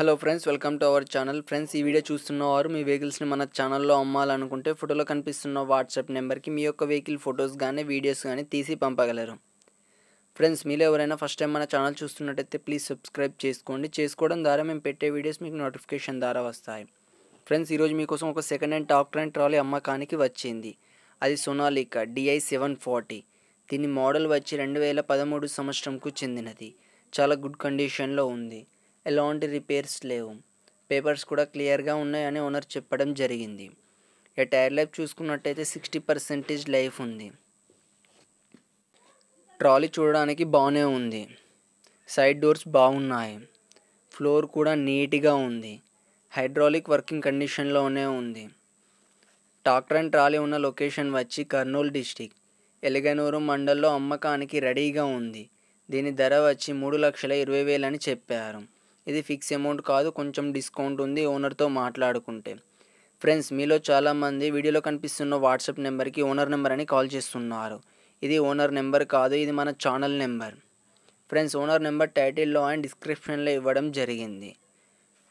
hello friends welcome to our channel friends ఈ video చూస్తున్నవారు మీ వెహికల్స్ని మన ఛానల్లో అమ్మాలనుకుంటే ఫోటోలో కనిపిస్తున్న వాట్సాప్ నెంబర్కి మీ యొక్క వెహికల్ ఫొటోస్ కానీ వీడియోస్ కానీ తీసి పంపగలరు ఫ్రెండ్స్ మీరు ఎవరైనా ఫస్ట్ టైం మన ఛానల్ చూస్తున్నట్టయితే ప్లీజ్ సబ్స్క్రైబ్ చేసుకోండి చేసుకోవడం ద్వారా మేము పెట్టే వీడియోస్ మీకు నోటిఫికేషన్ ద్వారా వస్తాయి ఫ్రెండ్స్ ఈరోజు మీకోసం ఒక second hand tractor and trolley అమ్మకానికి వచ్చింది అది సొనాలికా డిఐ సెవెన్ ఫార్టీ దీని మోడల్ వచ్చి రెండు వేల పదమూడు సంవత్సరంకు చెందినది చాలా గుడ్ కండిషన్లో ఉంది ఎలాంటి రిపేర్స్ లేవు పేపర్స్ కూడా క్లియర్గా ఉన్నాయని ఓనర్ చెప్పడం జరిగింది ఇక టైర్ లైఫ్ చూసుకున్నట్టయితే సిక్స్టీ పర్సెంటేజ్ లైఫ్ ఉంది ట్రాలీ చూడడానికి బాగానే ఉంది సైడ్ డోర్స్ బాగున్నాయి ఫ్లోర్ కూడా నీట్గా ఉంది హైడ్రాలిక్ వర్కింగ్ కండిషన్లోనే ఉంది టాక్టర్ అండ్ ట్రాలీ ఉన్న లొకేషన్ వచ్చి కర్నూలు డిస్టిక్ ఎలగనూరు మండల్లో అమ్మకానికి రెడీగా ఉంది దీని ధర వచ్చి మూడు లక్షల ఇరవై వేలని చెప్పారు ఇది ఫిక్స్ అమౌంట్ కాదు కొంచెం డిస్కౌంట్ ఉంది ఓనర్తో మాట్లాడుకుంటే ఫ్రెండ్స్ మీలో చాలామంది వీడియోలో కనిపిస్తున్న వాట్సాప్ నెంబర్కి ఓనర్ నెంబర్ అని కాల్ చేస్తున్నారు ఇది ఓనర్ నెంబర్ కాదు ఇది మన channel number friends owner number టైటిల్లో అండ్ డిస్క్రిప్షన్లో ఇవ్వడం జరిగింది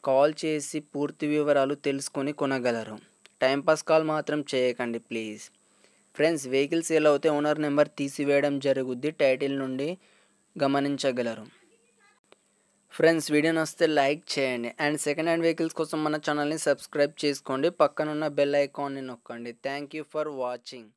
కాల్ చేసి పూర్తి వివరాలు తెలుసుకొని కొనగలరు టైంపాస్ కాల్ మాత్రం చేయకండి ప్లీజ్ ఫ్రెండ్స్ వెహికల్ సేల్ అవుతే ఓనర్ నెంబర్ తీసివేయడం జరుగుద్ది టైటిల్ నుండి గమనించగలరు ఫ్రెండ్స్ వీడియో నస్తే లైక్ చేయండి అండ్ సెకండ్ హ్యాండ్ వెహికల్స్ కోసం మన ఛానల్ని సబ్స్క్రైబ్ చేసుకోండి పక్కనున్న బెల్ ఐకాన్ని నొక్కండి థ్యాంక్ యూ ఫర్ వాచింగ్